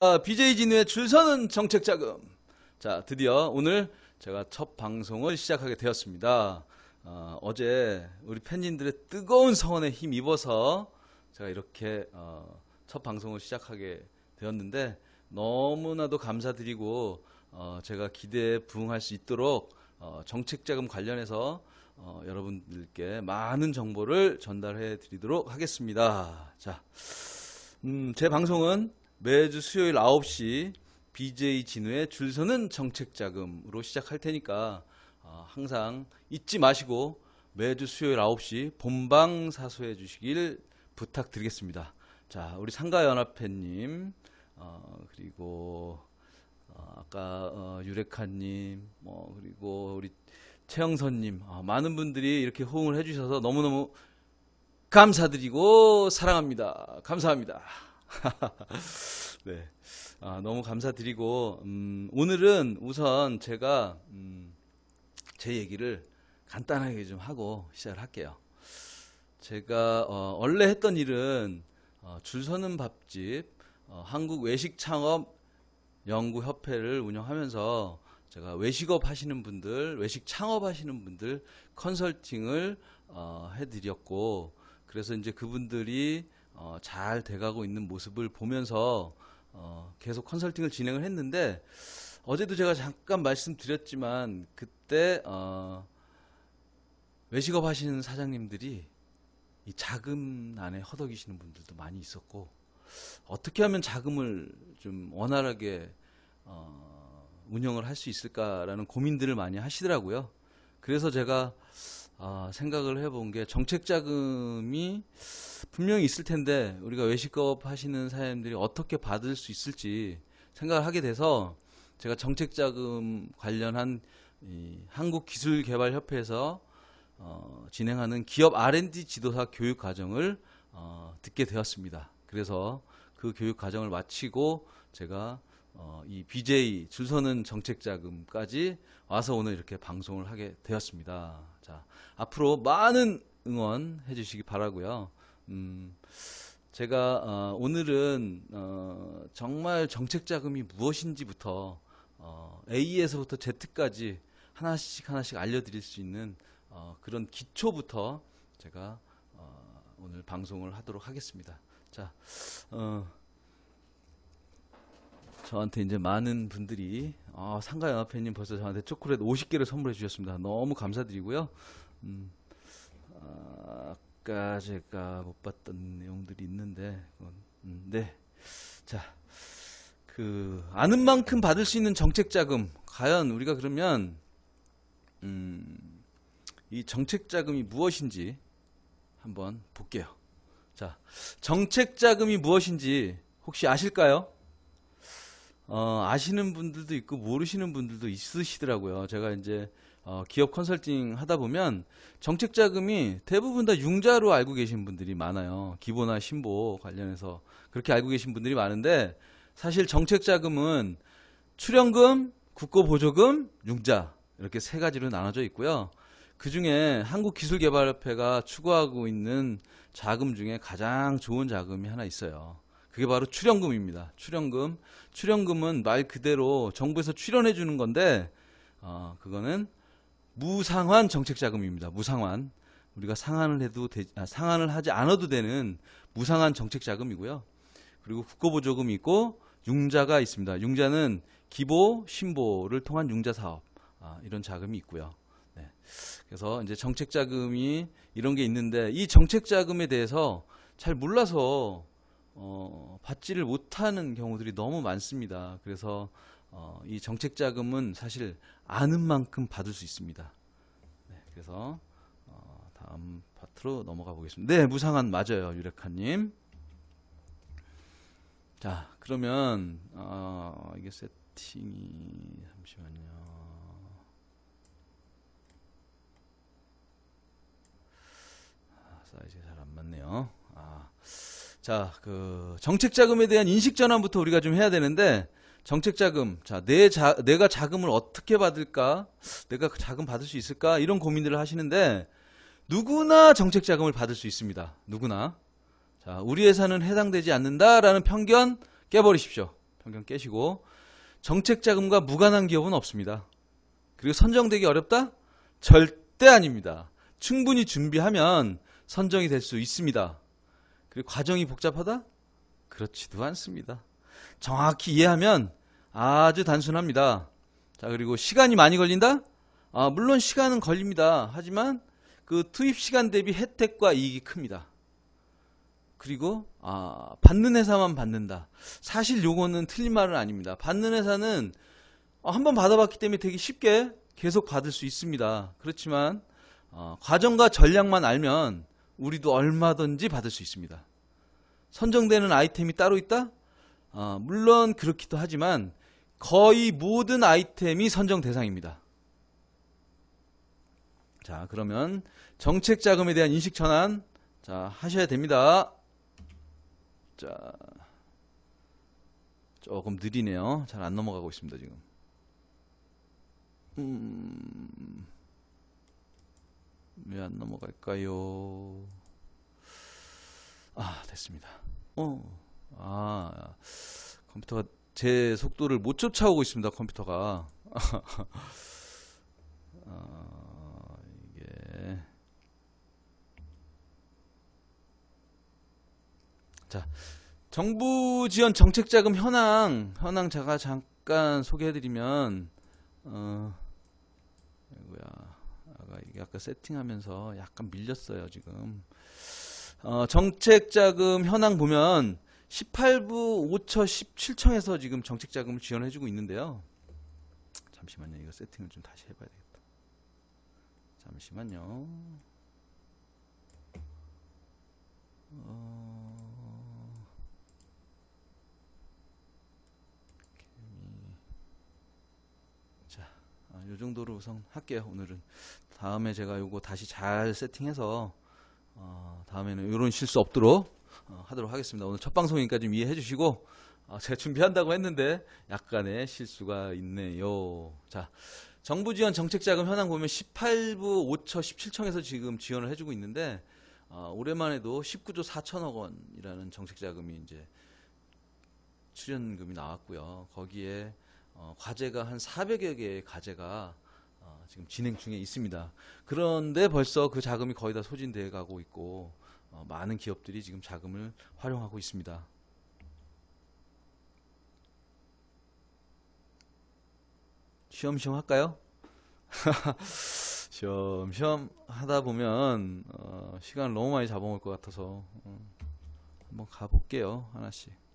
어, BJ 진우의 줄서는 정책 자금. 자, 드디어 오늘 제가 첫 방송을 시작하게 되었습니다. 어, 제 우리 팬님들의 뜨거운 성원에 힘 입어서 제가 이렇게 어, 첫 방송을 시작하게 되었는데 너무나도 감사드리고 어, 제가 기대에 부응할 수 있도록 어, 정책 자금 관련해서 어, 여러분들께 많은 정보를 전달해 드리도록 하겠습니다. 자, 음, 제 방송은 매주 수요일 9시 BJ 진우의 줄서는 정책자금으로 시작할 테니까 어, 항상 잊지 마시고 매주 수요일 9시 본방 사수해 주시길 부탁드리겠습니다. 자, 우리 상가연합회님, 어, 그리고 어, 아까 어, 유레카님, 뭐 그리고 우리 최영선님, 어, 많은 분들이 이렇게 호응을 해주셔서 너무너무 감사드리고 사랑합니다. 감사합니다. 네. 아, 너무 감사드리고, 음, 오늘은 우선 제가, 음, 제 얘기를 간단하게 좀 하고 시작을 할게요. 제가, 어, 원래 했던 일은, 어, 줄 서는 밥집, 어, 한국 외식 창업 연구협회를 운영하면서 제가 외식업 하시는 분들, 외식 창업 하시는 분들 컨설팅을 어, 해드렸고, 그래서 이제 그분들이 어, 잘 돼가고 있는 모습을 보면서 어, 계속 컨설팅을 진행을 했는데 어제도 제가 잠깐 말씀드렸지만 그때 어, 외식업 하시는 사장님들이 이 자금 안에 허덕이시는 분들도 많이 있었고 어떻게 하면 자금을 좀 원활하게 어, 운영을 할 수 있을까라는 고민들을 많이 하시더라고요. 그래서 제가 아, 생각을 해본 게 정책 자금이 분명히 있을 텐데 우리가 외식업 하시는 사장님들이 어떻게 받을 수 있을지 생각을 하게 돼서 제가 정책 자금 관련한 이 한국기술개발협회에서 어, 진행하는 기업 R&D 지도사 교육 과정을 어, 듣게 되었습니다. 그래서 그 교육 과정을 마치고 제가 어, 이 BJ 줄서는 정책자금까지 와서 오늘 이렇게 방송을 하게 되었습니다. 자 앞으로 많은 응원해 주시기 바라고요. 음, 제가 어, 오늘은 어, 정말 정책자금이 무엇인지부터 어, A에서부터 Z까지 하나씩 하나씩 알려드릴 수 있는 어, 그런 기초부터 제가 어, 오늘 방송을 하도록 하겠습니다. 자, 어, 저한테 이제 많은 분들이 아, 상가연합회님 벌써 저한테 초콜릿 50개를 선물해 주셨습니다. 너무 감사드리고요. 음, 아, 까 제가 못 봤던 내용들이 있는데 음, 네. 자, 그 아는 만큼 받을 수 있는 정책 자금 과연 우리가 그러면 음, 이 정책 자금이 무엇인지 한번 볼게요. 자, 정책 자금이 무엇인지 혹시 아실까요? 어, 아시는 분들도 있고 모르시는 분들도 있으시더라고요. 제가 이제 어, 기업 컨설팅 하다 보면 정책 자금이 대부분 다 융자로 알고 계신 분들이 많아요. 기본화 신보 관련해서 그렇게 알고 계신 분들이 많은데 사실 정책 자금은 출연금, 국고 보조금, 융자 이렇게 세 가지로 나눠져 있고요. 그 중에 한국기술개발협회가 추구하고 있는 자금 중에 가장 좋은 자금이 하나 있어요. 그게 바로 출연금입니다. 출연금. 출연금은 말 그대로 정부에서 출연해 주는 건데 어, 그거는 무상환 정책 자금입니다. 무상환. 우리가 상환을 해도 되, 아, 상환을 하지 않아도 되는 무상환 정책 자금이고요. 그리고 국고보조금이 있고 융자가 있습니다. 융자는 기보, 신보를 통한 융자 사업 아, 이런 자금이 있고요. 네. 그래서 이제 정책 자금이 이런 게 있는데 이 정책 자금에 대해서 잘 몰라서 어, 받지를 못하는 경우들이 너무 많습니다. 그래서 어, 이 정책 자금은 사실 아는 만큼 받을 수 있습니다. 네, 그래서 어, 다음 파트로 넘어가 보겠습니다. 네, 무상한 맞아요, 유레카님. 자, 그러면 어, 이게 세팅이 잠시만요. 아, 사이즈 잘 안 맞네요. 아. 자, 그 정책 자금에 대한 인식 전환부터 우리가 좀 해야 되는데 정책 자금, 자, 내 자, 내가 자금을 어떻게 받을까? 내가 그 자금 받을 수 있을까? 이런 고민들을 하시는데 누구나 정책 자금을 받을 수 있습니다. 누구나. 자, 우리 회사는 해당되지 않는다라는 편견 깨버리십시오. 편견 깨시고 정책 자금과 무관한 기업은 없습니다. 그리고 선정되기 어렵다? 절대 아닙니다. 충분히 준비하면 선정이 될 수 있습니다. 그리고 과정이 복잡하다? 그렇지도 않습니다. 정확히 이해하면 아주 단순합니다. 자, 그리고 시간이 많이 걸린다? 아, 물론 시간은 걸립니다. 하지만 그 투입 시간 대비 혜택과 이익이 큽니다. 그리고 아, 받는 회사만 받는다. 사실 요거는 틀린 말은 아닙니다. 받는 회사는 어, 한번 받아봤기 때문에 되게 쉽게 계속 받을 수 있습니다. 그렇지만 어, 과정과 전략만 알면 우리도 얼마든지 받을 수 있습니다. 선정되는 아이템이 따로 있다? 어, 물론 그렇기도 하지만 거의 모든 아이템이 선정 대상입니다. 자, 그러면 정책 자금에 대한 인식 전환 자, 하셔야 됩니다. 자. 조금 느리네요. 잘 안 넘어가고 있습니다, 지금. 음 왜안 넘어갈까요? 아, 됐습니다. 어, 아, 컴퓨터가 제 속도를 못 쫓아오고 있습니다. 컴퓨터가. 아, 이게. 자, 정부 지원 정책 자금 현황 현황 제가 잠깐 소개해드리면 어. 이게 아까 세팅하면서 약간 밀렸어요 지금 어, 정책자금 현황 보면 18부 5처 17청에서 지금 정책자금을 지원해주고 있는데요 잠시만요 이거 세팅을 좀 다시 해봐야 되겠다 잠시만요 어... 아, 요 정도로 우선 할게요 오늘은 다음에 제가 이거 다시 잘 세팅해서 어, 다음에는 이런 실수 없도록 어, 하도록 하겠습니다. 오늘 첫 방송이니까 좀 이해해 주시고 어, 제가 준비한다고 했는데 약간의 실수가 있네요. 자, 정부 지원 정책 자금 현황 보면 18부 5처 17청에서 지금 지원을 해주고 있는데 어, 올해만 해도 19조 4천억 원이라는 정책 자금이 이제 출연금이 나왔고요. 거기에 어, 과제가 한 400여 개의 과제가 아, 지금 진행 중에 있습니다. 그런데 벌써 그 자금이 거의 다 소진되어 가고 있고 어, 많은 기업들이 지금 자금을 활용하고 있습니다. 쉬엄쉬엄 할까요? 쉬엄쉬엄 하다 보면 어, 시간을 너무 많이 잡아먹을 것 같아서 음, 한번 가볼게요 하나씩.